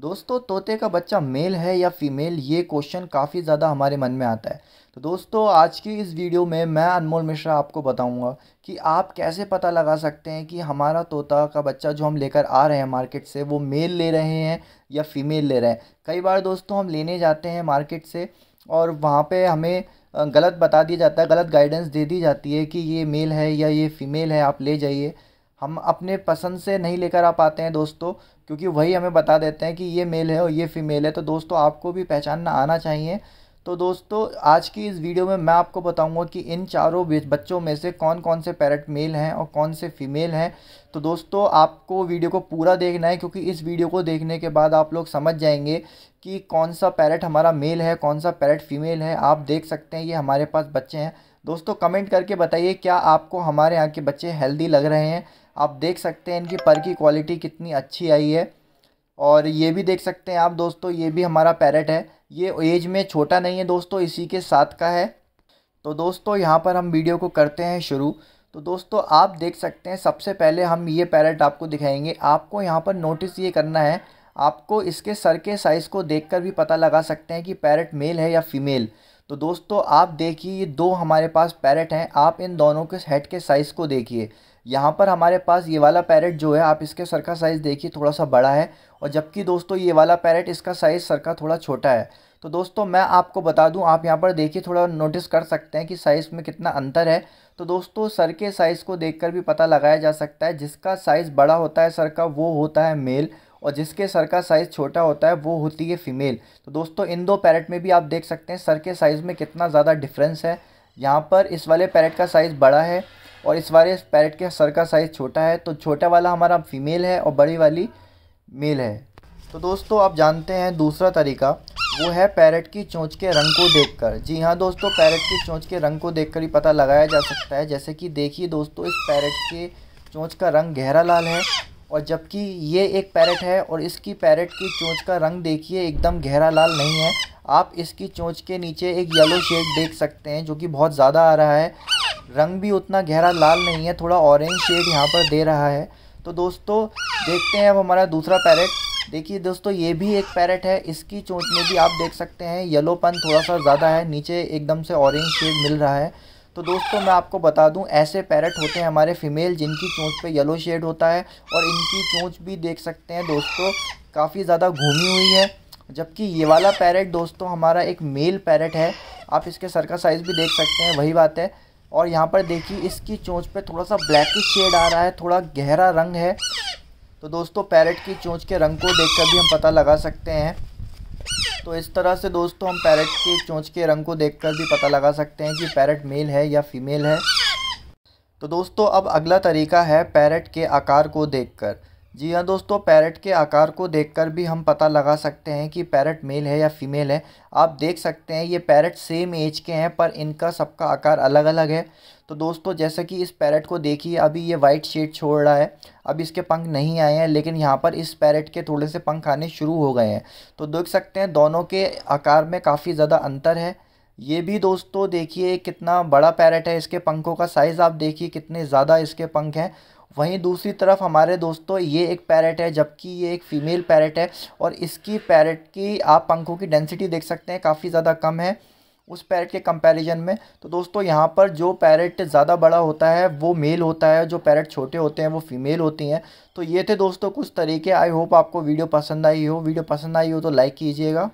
दोस्तों तोते का बच्चा मेल है या फीमेल ये क्वेश्चन काफ़ी ज़्यादा हमारे मन में आता है तो दोस्तों आज की इस वीडियो में मैं अनमोल मिश्रा आपको बताऊंगा कि आप कैसे पता लगा सकते हैं कि हमारा तोता का बच्चा जो हम लेकर आ रहे हैं मार्केट से वो मेल ले रहे हैं या फीमेल ले रहे हैं कई बार दोस्तों हम लेने जाते हैं मार्केट से और वहाँ पर हमें गलत बता दिया जाता है गलत गाइडेंस दे दी जाती है कि ये मेल है या ये फ़ीमेल है आप ले जाइए हम अपने पसंद से नहीं लेकर आ पाते हैं दोस्तों क्योंकि वही हमें बता देते हैं कि ये मेल है और ये फीमेल है तो दोस्तों आपको भी पहचानना आना चाहिए तो दोस्तों आज की इस वीडियो में मैं आपको बताऊंगा कि इन चारों बच्चों में से कौन कौन से पैरट मेल हैं और कौन से फीमेल हैं तो दोस्तों आपको वीडियो को पूरा देखना है क्योंकि इस वीडियो को देखने के बाद आप लोग समझ जाएंगे कि कौन सा पैरट हमारा मेल है कौन सा पैरट फीमेल है आप देख सकते हैं ये हमारे पास बच्चे हैं दोस्तों कमेंट करके बताइए क्या आपको हमारे यहाँ के बच्चे हेल्दी लग रहे हैं आप देख सकते हैं इनकी पर की क्वालिटी कितनी अच्छी आई है और ये भी देख सकते हैं आप दोस्तों ये भी हमारा पैरेट है ये एज में छोटा नहीं है दोस्तों इसी के साथ का है तो दोस्तों यहाँ पर हम वीडियो को करते हैं शुरू तो दोस्तों आप देख सकते हैं सबसे पहले हम ये पैरेट आपको दिखाएंगे आपको यहाँ पर नोटिस ये करना है आपको इसके सर के साइज़ को देखकर भी पता लगा सकते हैं कि पैरेट मेल है या फीमेल तो दोस्तों आप देखिए ये दो हमारे पास पैरेट हैं आप इन दोनों के हेड के साइज़ को देखिए यहाँ पर हमारे पास ये वाला पैरेट जो है आप इसके सर का साइज़ देखिए थोड़ा सा बड़ा है और जबकि दोस्तों ये वाला पैरेट इसका साइज़ सर का थोड़ा छोटा है तो दोस्तों मैं आपको बता दूं आप यहाँ पर देखिए थोड़ा नोटिस कर सकते हैं कि साइज़ में कितना अंतर है तो दोस्तों सर के साइज़ को देखकर भी पता लगाया जा सकता है जिसका साइज़ बड़ा होता है सर का वो होता है मेल और जिसके सर का साइज़ छोटा होता है वो होती है फीमेल तो दोस्तों इन दो पैरेट में भी आप देख सकते हैं सर के साइज़ में कितना ज़्यादा डिफरेंस है यहाँ पर इस वाले पैरेट का साइज़ बड़ा है और इस वाले पैरेट के सर का साइज़ छोटा है तो छोटा वाला हमारा फीमेल है और बड़ी वाली मेल है तो दोस्तों आप जानते हैं दूसरा तरीका वो है पैरेट की चोंच के रंग को देखकर जी हाँ दोस्तों पैरेट की चोंच के रंग को देखकर ही पता लगाया जा सकता है जैसे कि देखिए दोस्तों इस पैरेट के चोंच का रंग गहरा लाल है और जबकि ये एक पैरेट है और इसकी पैरेट की चोंच का रंग देखिए एकदम गहरा लाल नहीं है आप इसकी चोंच के नीचे एक येलो शेड देख सकते हैं जो कि बहुत ज़्यादा आ रहा है रंग भी उतना गहरा लाल नहीं है थोड़ा ऑरेंज शेड यहाँ पर दे रहा है तो दोस्तों देखते हैं अब हमारा दूसरा पैरेट देखिए दोस्तों ये भी एक पैरेट है इसकी चोंच में भी आप देख सकते हैं येलोपन थोड़ा सा ज़्यादा है नीचे एकदम से ऑरेंज शेड मिल रहा है तो दोस्तों मैं आपको बता दूं ऐसे पैरट होते हैं हमारे फीमेल जिनकी चोंच पे येलो शेड होता है और इनकी चोंच भी देख सकते हैं दोस्तों काफ़ी ज़्यादा घूमी हुई है जबकि ये वाला पैरट दोस्तों हमारा एक मेल पैरट है आप इसके सर का साइज़ भी देख सकते हैं वही बात है और यहाँ पर देखिए इसकी चोंच पर थोड़ा सा ब्लैकिश शेड आ रहा है थोड़ा गहरा रंग है तो दोस्तों पैरट की चोंच के रंग को देखकर भी हम पता लगा सकते हैं तो इस तरह से दोस्तों हम पैरट के चोंच के रंग को देखकर भी पता लगा सकते हैं कि पैरट मेल है या फीमेल है तो दोस्तों अब अगला तरीका है पैरट के आकार को देखकर जी हाँ दोस्तों पैरेट के आकार को देखकर भी हम पता लगा सकते हैं कि पैरेट मेल है या फीमेल है आप देख सकते हैं ये पैरेट सेम एज के हैं पर इनका सबका आकार अलग अलग है तो दोस्तों जैसा कि इस पैरेट को देखिए अभी ये वाइट शेड छोड़ रहा है अब इसके पंख नहीं आए हैं लेकिन यहाँ पर इस पैरेट के थोड़े से पंख आने शुरू हो गए हैं तो देख सकते हैं दोनों के आकार में काफ़ी ज़्यादा अंतर है ये भी दोस्तों देखिए कितना बड़ा पैरेट है इसके पंखों का साइज़ आप देखिए कितने ज़्यादा इसके पंख हैं वहीं दूसरी तरफ हमारे दोस्तों ये एक पैरेट है जबकि ये एक फ़ीमेल पैरेट है और इसकी पैरेट की आप पंखों की डेंसिटी देख सकते हैं काफ़ी ज़्यादा कम है उस पैरेट के कंपैरिजन में तो दोस्तों यहाँ पर जो पैरेट ज़्यादा बड़ा होता है वो मेल होता है जो पैरेट छोटे होते हैं वो फीमेल होती हैं तो ये थे दोस्तों कुछ तरीके आई होप आपको वीडियो पसंद आई हो वीडियो पसंद आई हो तो लाइक कीजिएगा